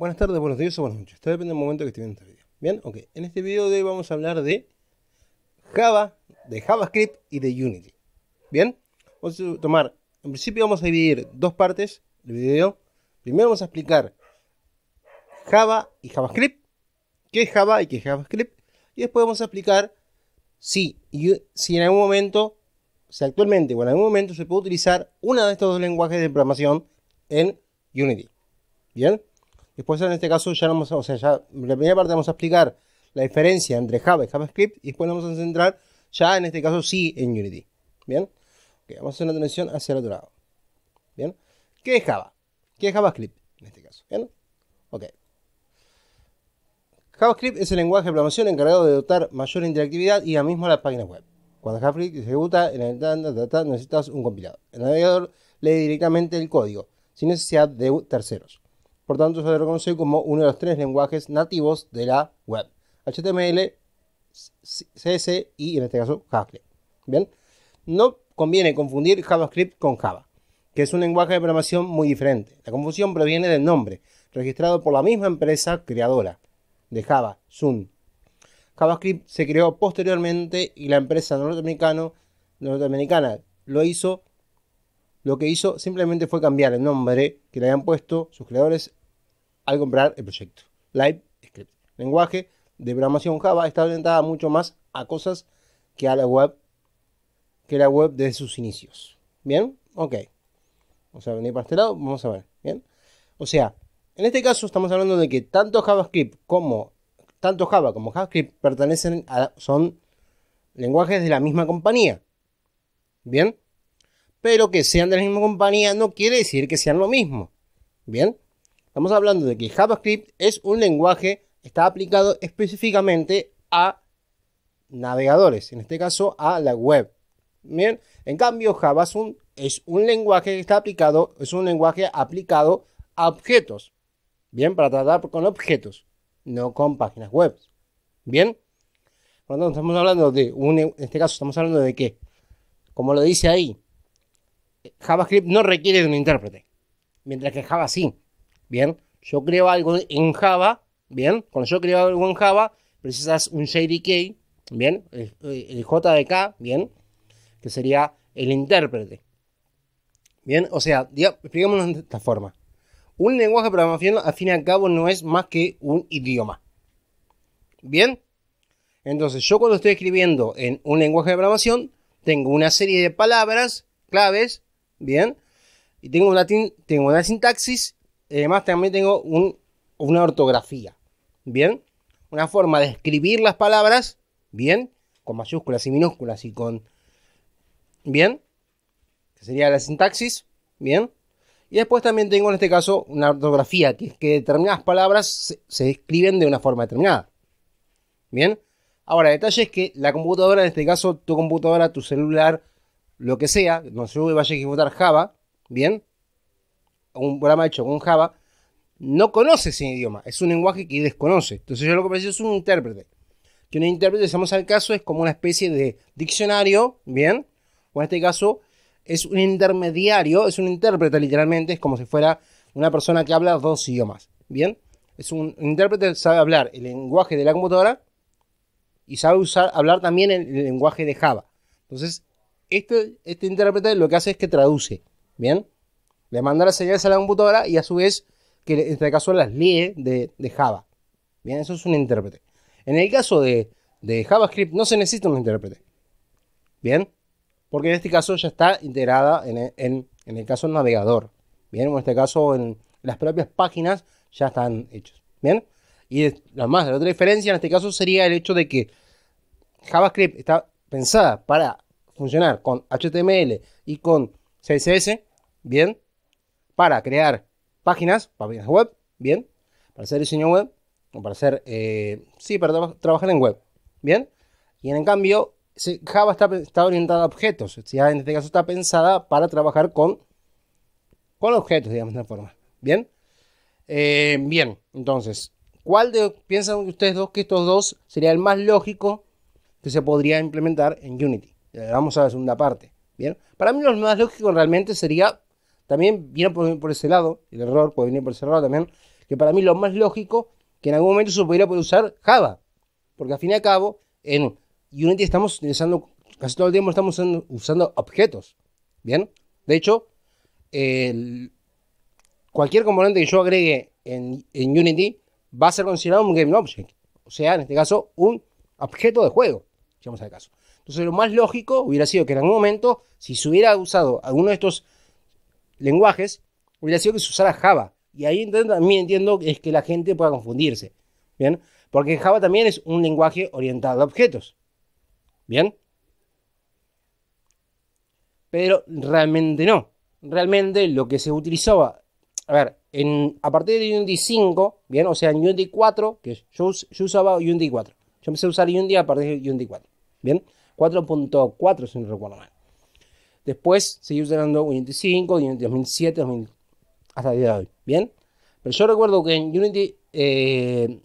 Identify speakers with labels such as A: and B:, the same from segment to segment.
A: Buenas tardes, buenos días o buenas noches. esto depende del momento que esté viendo este video. Bien, ok. En este video de hoy vamos a hablar de Java, de JavaScript y de Unity. Bien, vamos a tomar, en principio vamos a dividir dos partes del video. Primero vamos a explicar Java y JavaScript, qué es Java y qué es JavaScript. Y después vamos a explicar si, si en algún momento, si actualmente o en algún momento se puede utilizar uno de estos dos lenguajes de programación en Unity. Bien. Después en este caso ya vamos, o la primera parte vamos a explicar la diferencia entre Java y JavaScript y después nos vamos a centrar ya en este caso sí en Unity. Bien, Que vamos a hacer una atención hacia el otro lado. Bien, ¿qué es Java? ¿Qué es JavaScript en este caso? Bien, ok. JavaScript es el lenguaje de programación encargado de dotar mayor interactividad y a mismo a las páginas web. Cuando JavaScript se ejecuta en el data necesitas un compilador. El navegador lee directamente el código, sin necesidad de terceros. Por tanto, se le reconoce como uno de los tres lenguajes nativos de la web. HTML, CSS y en este caso JavaScript. Bien, no conviene confundir JavaScript con Java, que es un lenguaje de programación muy diferente. La confusión proviene del nombre, registrado por la misma empresa creadora de Java, Zoom. JavaScript se creó posteriormente y la empresa norteamericana lo hizo. Lo que hizo simplemente fue cambiar el nombre que le habían puesto sus creadores al comprar el proyecto. Script, Lenguaje de programación Java está orientada mucho más a cosas que a la web, que la web desde sus inicios. ¿Bien? Ok. Vamos a venir para este lado, vamos a ver. ¿Bien? O sea, en este caso estamos hablando de que tanto JavaScript como tanto Java como JavaScript pertenecen a, son lenguajes de la misma compañía. ¿Bien? Pero que sean de la misma compañía no quiere decir que sean lo mismo. ¿Bien? Estamos hablando de que JavaScript es un lenguaje, está aplicado específicamente a navegadores, en este caso a la web. Bien, en cambio Java es un, lenguaje que está aplicado, es un lenguaje aplicado a objetos. Bien, para tratar con objetos, no con páginas web. Bien, Cuando estamos hablando de un, en este caso estamos hablando de que, como lo dice ahí, JavaScript no requiere de un intérprete, mientras que Java sí. Bien, yo creo algo en Java. Bien, cuando yo creo algo en Java, precisas un JDK. Bien, el, JDK. Bien, que sería el intérprete. Bien, o sea, explicámonos de esta forma. Un lenguaje de programación, al fin y al cabo, no es más que un idioma. Bien, entonces yo cuando estoy escribiendo en un lenguaje de programación, tengo una serie de palabras, claves, bien, y tengo una, tengo una sintaxis además también tengo una ortografía, ¿bien? Una forma de escribir las palabras, ¿bien? Con mayúsculas y minúsculas y con... ¿Bien? Que sería la sintaxis, ¿bien? Y después también tengo en este caso una ortografía, que es que determinadas palabras se, escriben de una forma determinada. Bien. Ahora, detalle es que la computadora, en este caso tu computadora, tu celular, lo que sea, no se vaya a ejecutar Java, bien, un programa hecho con Java, no conoce ese idioma, es un lenguaje que desconoce. Entonces yo lo que preciso es un intérprete. Que un intérprete, si vamos al caso, es como una especie de diccionario, ¿bien? O en este caso es un intermediario, es un intérprete literalmente, es como si fuera una persona que habla dos idiomas, ¿bien? Es un, intérprete sabe hablar el lenguaje de la computadora y sabe usar, hablar también el, el lenguaje de Java. Entonces, este, este intérprete lo que hace es que traduce, ¿bien? Le manda señales a la computadora y a su vez, que en este caso las lee de, Java. Bien, eso es un intérprete. En el caso de, JavaScript no se necesita un intérprete. Bien, porque en este caso ya está integrada en, en el caso del navegador. Bien, o en este caso en las propias páginas ya están hechas. Bien, y más la otra diferencia en este caso sería el hecho de que JavaScript está pensada para funcionar con HTML y con CSS, bien, para crear páginas, páginas web, bien, para hacer diseño web, o para hacer, eh, sí, para trabajar en web, bien. Y en cambio, Java está, está orientada a objetos, en este caso está pensada para trabajar con, con objetos, digamos, de una forma, bien. Eh, bien, entonces, ¿cuál de, piensan ustedes dos que estos dos sería el más lógico que se podría implementar en Unity? Eh, vamos a la segunda parte. Bien, para mí lo más lógico realmente sería también viene por, por, ese lado, el error puede venir por ese lado también, que para mí lo más lógico que en algún momento se pudiera poder usar Java, porque al fin y al cabo en Unity estamos utilizando, casi todo el tiempo estamos usando, objetos, ¿bien? De hecho, cualquier componente que yo agregue en, Unity va a ser considerado un Game Object, o sea, en este caso, un objeto de juego, digamos al caso. Entonces, lo más lógico hubiera sido que en algún momento, si se hubiera usado alguno de estos lenguajes, hubiera sido que se usara Java. Y ahí también entiendo es que la gente pueda confundirse. ¿Bien? Porque Java también es un lenguaje orientado a objetos. ¿Bien? Pero realmente no. Realmente lo que se utilizaba, a ver, en, a partir de Unity 5, bien, o sea, en Unity 4, que yo, yo usaba Unity 4. Yo empecé a usar Unity a partir de Unity 4. Bien, 4.4 si no recuerdo mal. Después seguí usando Unity 5, Unity 2007, 2000, hasta el día de hoy. Bien, pero yo recuerdo que en Unity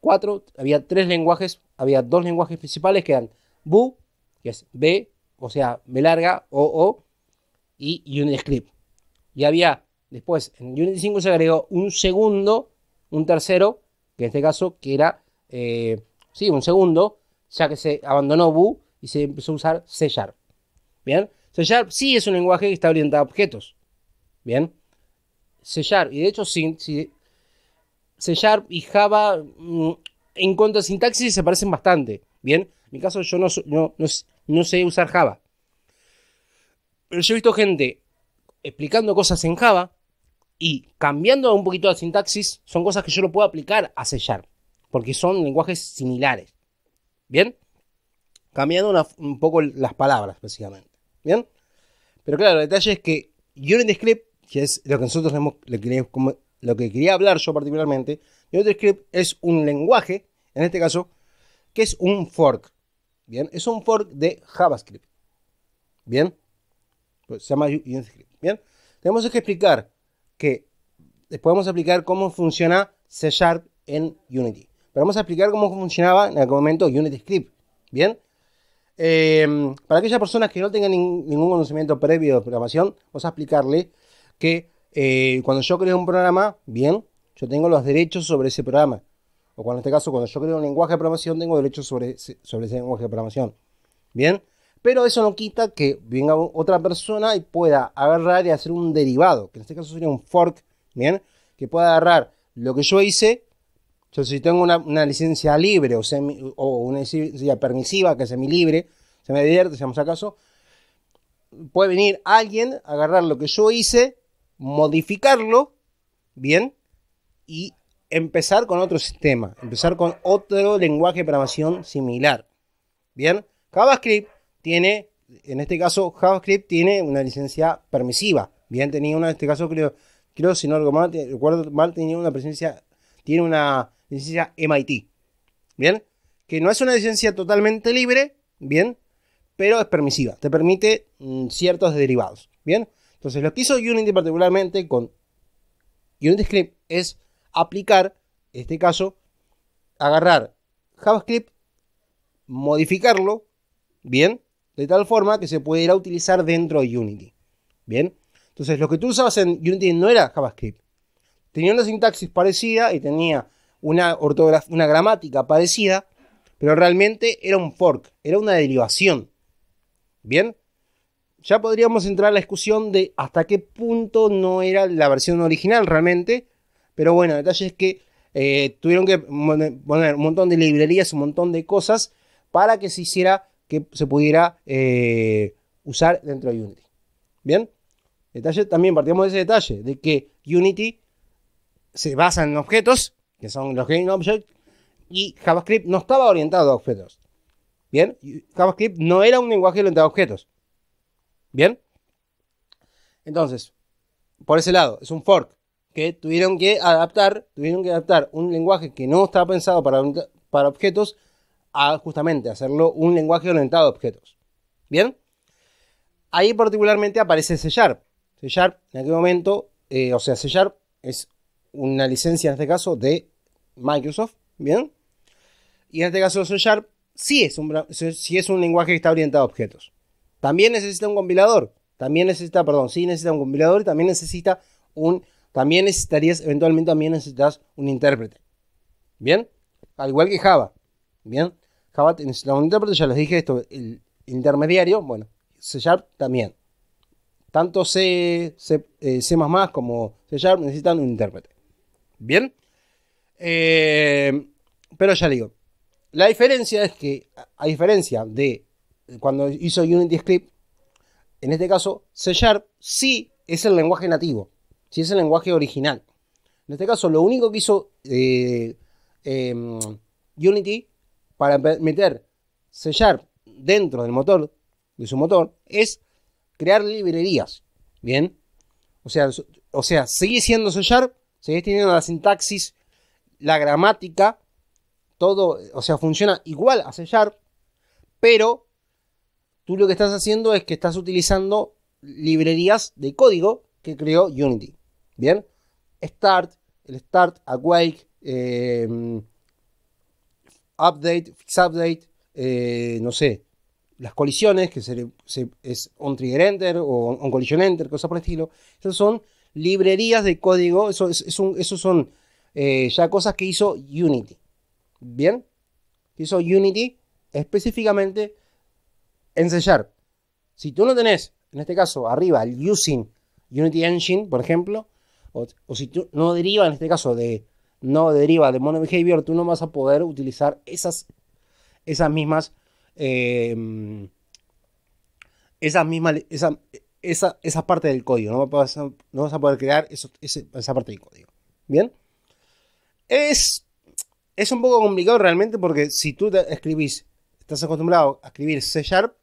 A: 4 eh, había tres lenguajes, había dos lenguajes principales que eran BU, que es B, o sea, B larga, O, O, y Unity Script. Y había después en Unity 5 se agregó un segundo, un tercero, que en este caso que era, eh, sí, un segundo, ya que se abandonó BU y se empezó a usar C Sharp. Bien, C Sharp sí es un lenguaje que está orientado a objetos. Bien. C Sharp, y de hecho, sí, C Sharp y Java, mm, en cuanto a sintaxis, se parecen bastante. Bien. En mi caso, yo no, sé usar Java. Pero yo he visto gente explicando cosas en Java y cambiando un poquito la sintaxis, son cosas que yo lo puedo aplicar a C Sharp, porque son lenguajes similares. ¿Bien? Cambiando un poco las palabras, básicamente. ¿Bien? Pero claro, el detalle es que Unit Script, que es lo que nosotros le lo, que, lo que quería hablar yo particularmente, Unit Script es un lenguaje, en este caso, que es un fork. Bien, es un fork de JavaScript. Bien, pues se llama Unit Script. Bien, tenemos que explicar que después vamos a explicar cómo funciona C Sharp en Unity. Pero vamos a explicar cómo funcionaba en algún momento Unity Script. Bien, Em, para aquellas personas que no tengan ningún conocimiento previo de programación, vamos a explicarle que eh, cuando yo creo un programa, bien, yo tengo los derechos sobre ese programa. O cuando, en este caso, cuando yo creo un lenguaje de programación, tengo derechos sobre, sobre ese lenguaje de programación. Bien, pero eso no quita que venga otra persona y pueda agarrar y hacer un derivado, que en este caso sería un fork, bien, que pueda agarrar lo que yo hice si tengo una, licencia libre o, o, una licencia permisiva que es semi libre se me divierte, seamos acaso, puede venir alguien, a agarrar lo que yo hice, modificarlo, bien, y empezar con otro sistema, empezar con otro lenguaje de programación similar. Bien, JavaScript tiene, en este caso, JavaScript tiene una licencia permisiva. Bien, tenía una, en este caso, creo, creo si no recuerdo mal, tenía una presencia, tiene una licencia MIT. Bien, que no es una licencia totalmente libre, bien, pero es permisiva, te permite mm, ciertos derivados. Bien, entonces lo que hizo Unity particularmente con Unity Script es aplicar, en este caso, agarrar JavaScript, modificarlo, bien, de tal forma que se pudiera utilizar dentro de Unity. Bien, entonces lo que tú usabas en Unity no era JavaScript, tenía una sintaxis parecida y tenía una, una gramática parecida, pero realmente era un fork, era una derivación. Bien, ya podríamos entrar a la discusión de hasta qué punto no era la versión original realmente, pero bueno, detalle es que eh, tuvieron que poner un montón de librerías, un montón de cosas para que se hiciera, que se pudiera eh, usar dentro de Unity. Bien, detalle también partimos de ese detalle de que Unity se basa en objetos que son los Game y JavaScript no estaba orientado a objetos. Bien, JavaScript no era un lenguaje orientado a objetos. Bien, entonces, por ese lado, es un fork que tuvieron que adaptar, tuvieron que adaptar un lenguaje que no estaba pensado para, objetos a justamente hacerlo un lenguaje orientado a objetos. Bien, ahí particularmente aparece C Sharp. C Sharp en aquel momento, eh, o sea, C Sharp es una licencia en este caso de Microsoft, ¿bien? Y en este caso C Sharp sí es un, es un lenguaje que está orientado a objetos. También necesita un compilador, también necesita, perdón, sí necesita un compilador y también necesita un, también necesitarías, eventualmente también necesitas un intérprete, ¿bien? Al igual que Java, ¿bien? Java necesita un intérprete, ya les dije esto, el intermediario, bueno, C Sharp también tanto C, más eh, C++ como C Sharp necesitan un intérprete. Bien. Eh, pero ya digo, la diferencia es que, a diferencia de cuando hizo Unity Script, en este caso, C Sharp sí es el lenguaje nativo, sí es el lenguaje original. En este caso, lo único que hizo eh, em, Unity para meter C Sharp dentro del motor, de su motor, es crear librerías. Bien. O sea, o sea sigue siendo C Sharp, Seguís teniendo la sintaxis, la gramática, todo, o sea, funciona igual a sellar, pero tú lo que estás haciendo es que estás utilizando librerías de código que creó Unity. Bien, Start, el Start, Awake, eh, Update, Fix Update, eh, no sé, las colisiones, que se, es on trigger enter o OnCollisionEnter, collision enter, cosas por el estilo. Esas son librerías de código, eso, es, eso son eh, ya cosas que hizo Unity. ¿Bien? Hizo Unity específicamente en sellar. Si tú no tenés, en este caso, arriba el using Unity Engine, por ejemplo, o, si tú no deriva, en este caso, de no deriva de mono behavior, tú no vas a poder utilizar esas, esas mismas. Eh, esas mismas, esa, parte del código. No vas a, poder crear eso, esa parte del código. Bien. Es, es un poco complicado realmente porque si tú escribís, estás acostumbrado a escribir C Sharp,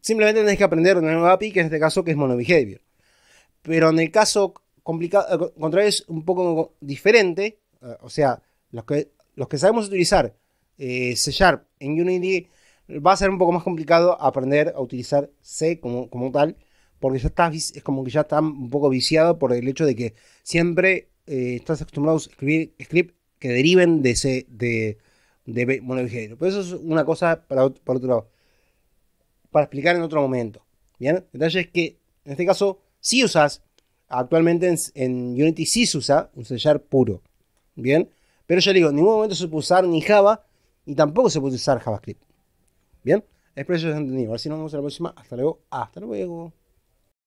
A: simplemente tenés que aprender una nueva API, que en este caso que es MonoBehavior. Pero en el caso complicado, eh, contrario es un poco diferente. Eh, o sea, los que, los que sabemos utilizar eh, C Sharp en Unity va a ser un poco más complicado aprender a utilizar C como, tal, porque ya estás, es como que ya está un poco viciado por el hecho de que siempre eh, estás acostumbrado a escribir scripts que deriven de C, de, de género Pero eso es una cosa para, otro lado, para explicar en otro momento. Bien, El detalle es que en este caso si usas, actualmente en, Unity sí se usa un sellar puro. Bien, pero yo digo, en ningún momento se puede usar ni Java y tampoco se puede usar JavaScript. Bien, espero que se hayan entendido. A ver si nos vemos en la próxima. Hasta luego. Hasta luego.